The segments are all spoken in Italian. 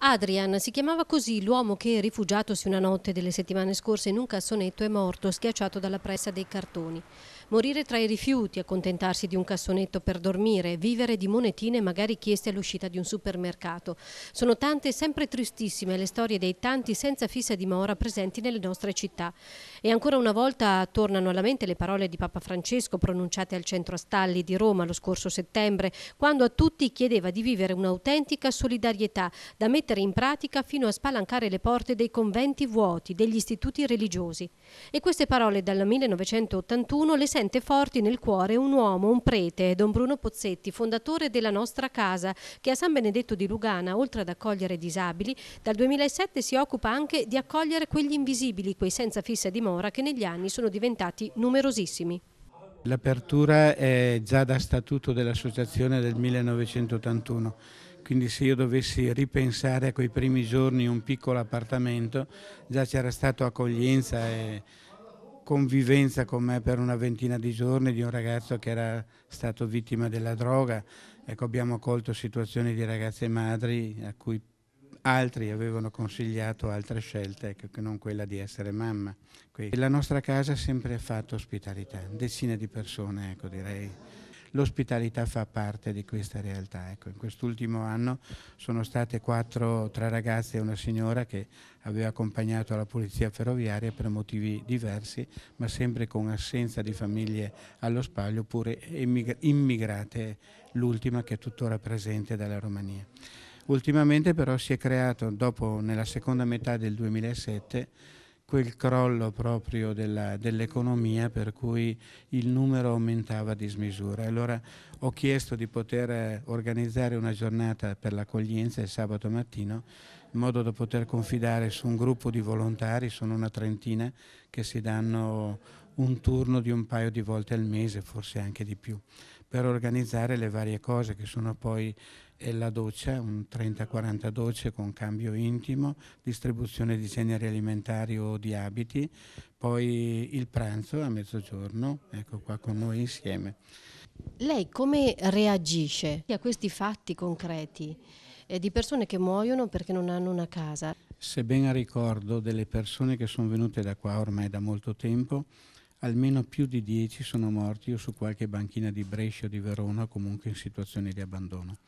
Adrian si chiamava così l'uomo che, rifugiatosi una notte delle settimane scorse in un cassonetto, è morto schiacciato dalla pressa dei cartoni. Morire tra i rifiuti, accontentarsi di un cassonetto per dormire, vivere di monetine magari chieste all'uscita di un supermercato. Sono tante e sempre tristissime le storie dei tanti senza fissa dimora presenti nelle nostre città. E ancora una volta tornano alla mente le parole di Papa Francesco pronunciate al centro Stalli di Roma lo scorso settembre, quando a tutti chiedeva di vivere un'autentica solidarietà da mettere mettere in pratica fino a spalancare le porte dei conventi vuoti, degli istituti religiosi. E queste parole dal 1981 le sente forti nel cuore un uomo, un prete, Don Bruno Pozzetti, fondatore della nostra casa, che a San Benedetto di Lugana, oltre ad accogliere disabili, dal 2007 si occupa anche di accogliere quegli invisibili, quei senza fissa dimora che negli anni sono diventati numerosissimi. L'apertura è già da statuto dell'associazione del 1981 quindi se io dovessi ripensare a quei primi giorni un piccolo appartamento, già c'era stata accoglienza e convivenza con me per una ventina di giorni di un ragazzo che era stato vittima della droga. Ecco, abbiamo colto situazioni di ragazze madri a cui altri avevano consigliato altre scelte che non quella di essere mamma. Quindi la nostra casa ha sempre fatto ospitalità, decine di persone, ecco, direi l'ospitalità fa parte di questa realtà. Ecco, in quest'ultimo anno sono state quattro, tre ragazze e una signora che aveva accompagnato la polizia ferroviaria per motivi diversi, ma sempre con assenza di famiglie allo spaglio, oppure immigrate, l'ultima che è tuttora presente dalla Romania. Ultimamente però si è creato, dopo nella seconda metà del 2007, quel crollo proprio dell'economia per cui il numero aumentava a dismisura. Allora ho chiesto di poter eh, organizzare una giornata per l'accoglienza il sabato mattino in modo da poter confidare su un gruppo di volontari, sono una trentina, che si danno un turno di un paio di volte al mese, forse anche di più, per organizzare le varie cose che sono poi eh, la doccia, un 30-40 docce con cambio intimo, distribuzione di generi alimentari o di abiti, poi il pranzo a mezzogiorno, ecco qua con noi insieme. Lei come reagisce a questi fatti concreti eh, di persone che muoiono perché non hanno una casa? Se ben ricordo delle persone che sono venute da qua ormai da molto tempo, almeno più di 10 sono morti o su qualche banchina di Brescia o di Verona o comunque in situazioni di abbandono.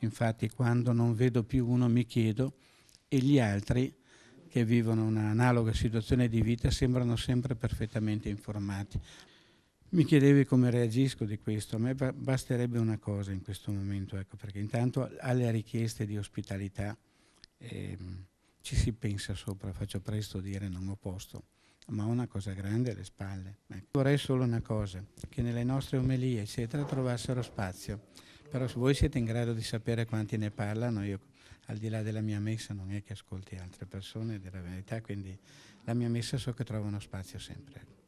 Infatti quando non vedo più uno mi chiedo e gli altri che vivono un'analoga situazione di vita sembrano sempre perfettamente informati. Mi chiedevi come reagisco di questo, a me basterebbe una cosa in questo momento, ecco, perché intanto alle richieste di ospitalità eh, ci si pensa sopra, faccio presto dire non ho posto ma una cosa grande alle spalle. Ecco. Vorrei solo una cosa, che nelle nostre omelie eccetera trovassero spazio, però se voi siete in grado di sapere quanti ne parlano, io al di là della mia messa non è che ascolti altre persone, della verità, quindi la mia messa so che trova uno spazio sempre.